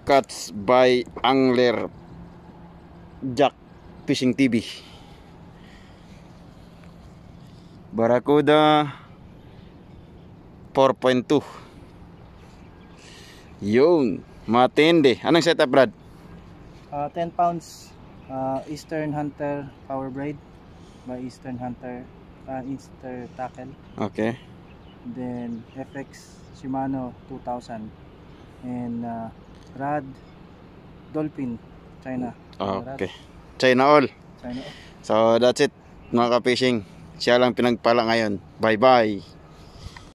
Cuts by Angler Jack Fishing TV Barracuda 4.2 Yun, matindi Anong setup Brad? Uh, ah, 10 pounds uh, Eastern Hunter Power Braid by Eastern Hunter uh, Easter Tackle Okay Then FX Shimano 2000 and uh, Rad Dolphin China. Ah, okay. Rad. China all. China So that's it mga ka-fishing. Siya lang pinagpala ngayon. Bye-bye.